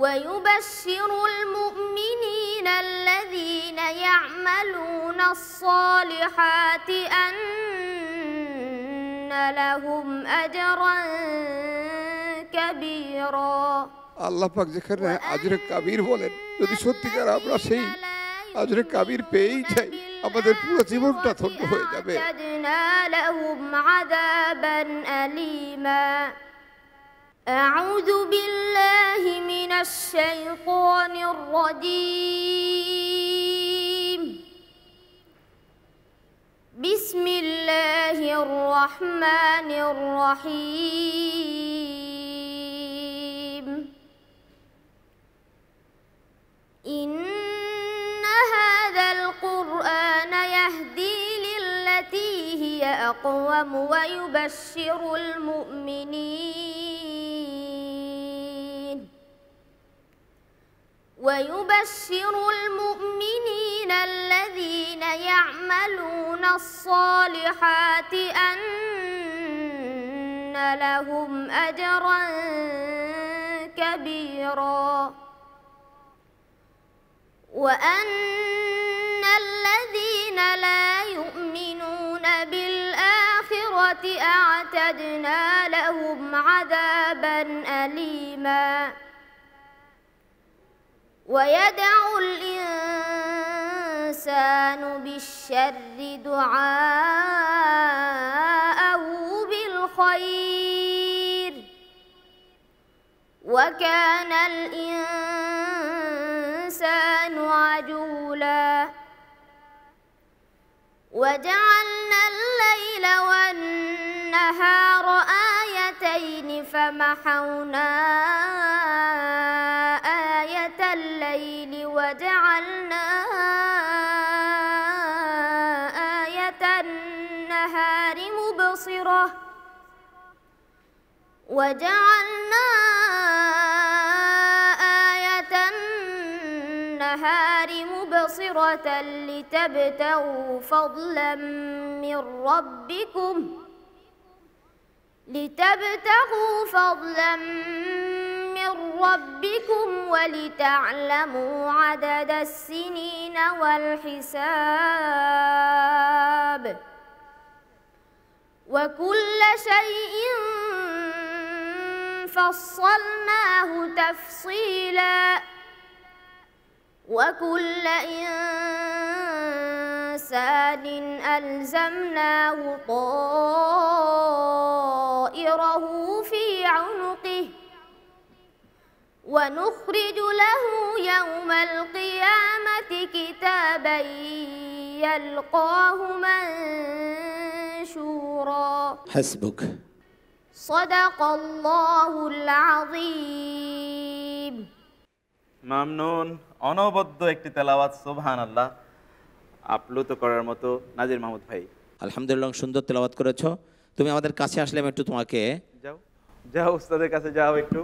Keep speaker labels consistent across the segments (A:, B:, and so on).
A: ويبشر المؤمنين الذين يعملون الصالحات أن لهم أجرا كبيرا
B: আল্লাহ পাক যেখানে আজরে কাবির বলেন যদি সত্যিকার আমরা সেই আজরে কাবির পেয়েই যাই আমাদের পুরো জীবনটা ধন্য হয়ে যাবে
A: أعوذ بالله من الشيطان الرجيم بسم الله الرحمن الرحيم إن هذا القرآن يهدي للتي هي أقوم ويبشر المؤمنين ويبشر المؤمنين الذين يعملون الصالحات أن لهم أجرا كبيرا وأن الذين لا يؤمنون بالآخرة أعتدنا لهم عذابا أليماً ويدعو الإنسان بالشر دعاءه بالخير وكان الإنسان عجولا وجعلنا الليل والنهار آيتين فمحونا وجعلناها آية النهار مبصرة وجعلنا آية النهار مبصرة لتبتغوا فضلا من ربكم لتبتغوا فضلا ربكم ولتعلموا عدد السنين والحساب وكل شيء فصلناه تفصيلا وكل إنسان ألزمناه طائره ونخرج له يوم القيامة كتابا يلقاه منشورا حسبك صدق الله العظيم
B: মামনুন অনবদ্য একটি তেলাওয়াত সোভান আল্লাহ আপ্লুত করার মতো নাজির মাহমুদ ভাই আলহামদুলিল্লাহ সুন্দর তেলাওয়াত করেছ তুমি আমাদের কাছে আসলে আমি একটু তোমাকে যাও ওস্তাদের কাছে যাও একটু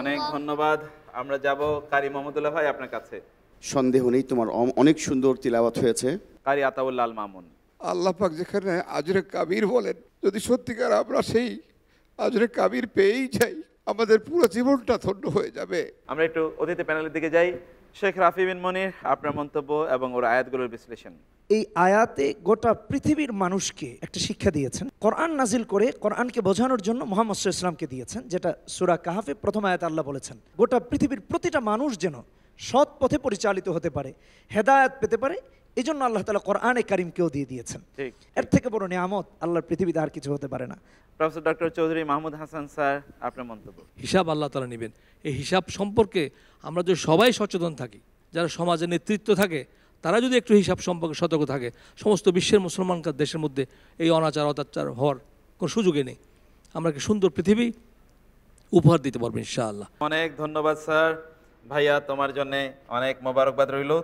B: অনেক ধন্যবাদ আমরা যাব কারি মোহাম্মদুল্লাহ ভাই আপনার কাছে সন্দেহ নেই তোমার অনেক সুন্দর তিলাবাত হয়েছে কারি আতাউল্লাল মামুন আল্লাহ পাক যেখানে আজরে কাবির বলেন যদি সত্যিকার আমরা সেই আজরে কাবির পেয়েই যাই আমাদের পুরো জীবনটা ধন্য হয়ে যাবে আমরা একটু অতীতে প্যানেলের দিকে যাই শেখ রাফি বিন মনির আপনার মন্তব্য এবং ওর আয়াতগুলোর বিশ্লেষণ এই আয়াতে গোটা পৃথিবীর মানুষকে একটা শিক্ষা দিয়েছেন কোরআন নাজিল করে কোরআনকে বোঝানোর জন্য মোহাম্মদ ইসলামকে দিয়েছেন যেটা সুরা কাহাফে প্রথম আয়াত আল্লাহ বলেছেন গোটা পৃথিবীর প্রতিটা মানুষ যেন সৎ পথে পরিচালিত হতে পারে হেদায়াত পেতে পারে এই জন্য আল্লাহ তালা কোরআনে কেউ দিয়ে দিয়েছেন এর থেকে বড় নিয়ামত আল্লাহর পৃথিবীতে আর কিছু হতে পারে না professor doctor Chowdhury Mahmud Hasan sir আপনার মন্তব্য হিসাব আল্লাহ তালা নেবেন এই হিসাব সম্পর্কে আমরা যদি সবাই সচেতন থাকি যারা সমাজের নেতৃত্ব থাকে তারা যদি একটু হিসাব সম্পর্কে সতর্ক থাকে সমস্ত বিশ্বের মুসলমানকার দেশের মধ্যে এই অনাচার অত্যাচার হওয়ার কোনো সুযোগই নেই আমরা কি সুন্দর পৃথিবী উপহার দিতে পারবো ইনশাআল্লাহ অনেক ধন্যবাদ স্যার ভাইয়া তোমার জন্য অনেক মোবারকবাদ রইল